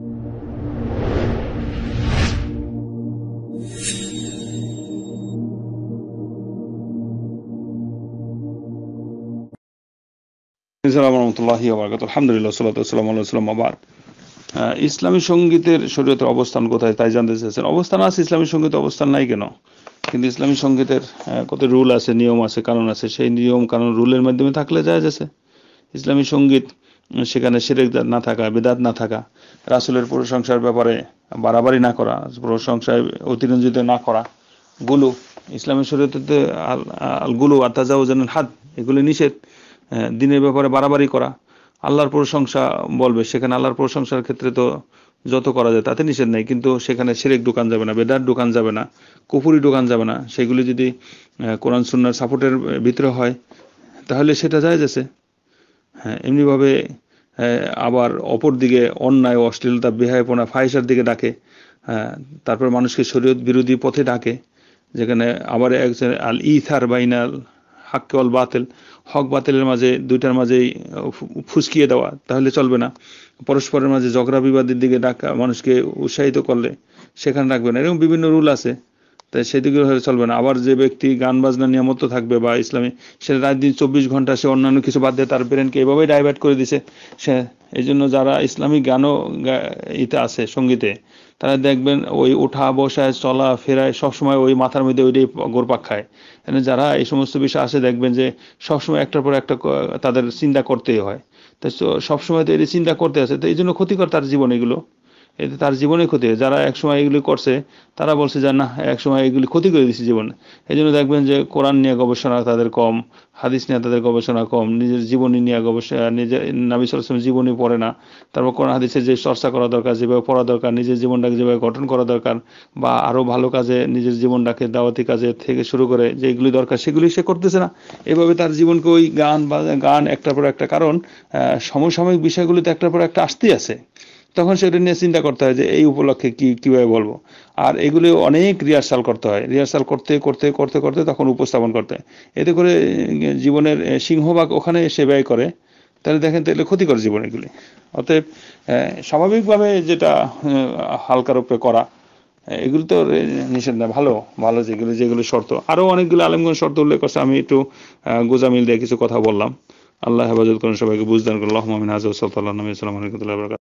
আবার ইসলামী সঙ্গীতের শরীয়তের অবস্থান কোথায় তাই জানতে চেয়েছেন অবস্থান আছে ইসলামী সঙ্গীত অবস্থান নাই কেন কিন্তু ইসলামী সঙ্গীতের কত রুল আছে নিয়ম আছে কারণ আছে সেই নিয়ম কারণ রুলের মাধ্যমে থাকলে যায় যাচ্ছে ইসলামী সঙ্গীত সেখানে শিরেক না থাকা বেদাত না থাকা রাসুলের প্রশংসার ব্যাপারে বাড়াবাড়ি না করা প্রশংসায় অতিরঞ্জিত না করা গুলো ইসলামের শরীয়তে আল গুলো ওজনের হাত এগুলি নিষেধ দিনের ব্যাপারে বাড়াবাড়ি করা আল্লাহর প্রশংসা বলবে সেখানে আল্লাহর প্রশংসার ক্ষেত্রে তো যত করা যায় তাতে নিষেধ নেই কিন্তু সেখানে সেরেক দোকান যাবে না বেদার দোকান যাবে না কুপুরি দোকান যাবে না সেগুলি যদি কোরআন সুন্নার সাপোর্টের ভিতরে হয় তাহলে সেটা যায় যাচ্ছে হ্যাঁ এমনিভাবে আবার অপর দিকে অন্যায় অশ্লীলতা বেহায়পনা ফাহিসার দিকে ডাকে হ্যাঁ, তারপর মানুষকে শরীয়ত বিরোধী পথে ডাকে যেখানে আবার একজন আল ইথার বাইনাল হাক্কে অল বাতেল হক বাতেলের মাঝে দুইটার মাঝেই ফুসকিয়ে দেওয়া তাহলে চলবে না পরস্পরের মাঝে ঝগড়া বিবাদের দিকে ডাকা মানুষকে উৎসাহিত করলে সেখানে রাখবে না এরকম বিভিন্ন রুল আছে তাই সেদিকে হয়ে চলবে না আবার যে ব্যক্তি গান বাজনা নিয়মত থাকবে বা ইসলামে সে রাত দিন চব্বিশ ঘন্টা সে অন্যান্য কিছু বাদ দিয়ে তার ব্রেনকে এভাবেই ডাইভার্ট করে দিছে সে এই জন্য যারা ইসলামিক গানও ইতে আছে সঙ্গীতে তারা দেখবেন ওই ওঠা বসায় চলা ফেরায় সবসময় ওই মাথার মধ্যে ওইটাই গোরপাক খায় যারা এই সমস্ত বিষয় আসে দেখবেন যে সবসময় একটার পর একটা তাদের চিন্তা করতেই হয় তো সবসময় তো এটা চিন্তা করতে আছে তো এই জন্য ক্ষতিকর তার জীবন এগুলো এতে তার জীবনে ক্ষতি হয় যারা একসময় এগুলি করছে তারা বলছে যে না একসময় এগুলি ক্ষতি করে দিচ্ছে জীবনে এই জন্য দেখবেন যে কোরআন নিয়ে গবেষণা তাদের কম হাদিস নিয়ে তাদের গবেষণা কম নিজের জীবনী নিয়ে গবেষণা নিজের নাবি সরসম জীবনী পড়ে না তারপর কোরআন হাদিসের যে চর্চা করা দরকার যেভাবে পড়া দরকার নিজের জীবনটাকে যেভাবে গঠন করা দরকার বা আরও ভালো কাজে নিজের জীবনটাকে দাওয়াতি কাজে থেকে শুরু করে যেগুলি দরকার সেগুলি সে করতেছে না এভাবে তার জীবনকে ওই গান বা গান একটার পর একটা কারণ সমসাময়িক বিষয়গুলিতে একটার পর একটা আসতেই আছে তখন সেটা নিয়ে চিন্তা করতে হয় যে এই উপলক্ষে কি কীভাবে বলবো আর এগুলো অনেক রিহার্সাল করতে হয় রিহার্সাল করতে করতে করতে করতে তখন উপস্থাপন করতে হয় এতে করে জীবনের সিংহভাগ ওখানে সে ব্যয় করে তাহলে দেখেন তাহলে ক্ষতিকর জীবন এগুলি অতএব স্বাভাবিকভাবে যেটা হালকা রূপে করা এগুলো তো নিষেধ না ভালো ভালো যেগুলো যেগুলো শর্ত আরও অনেকগুলো আলেমগঞ্জ শর্ত উল্লেখ করছে আমি একটু গোজামিল দিয়ে কিছু কথা বললাম আল্লাহ হেফাজত করেন সবাইকে বুঝদান করল আহমিন হাজর সাল্লাহ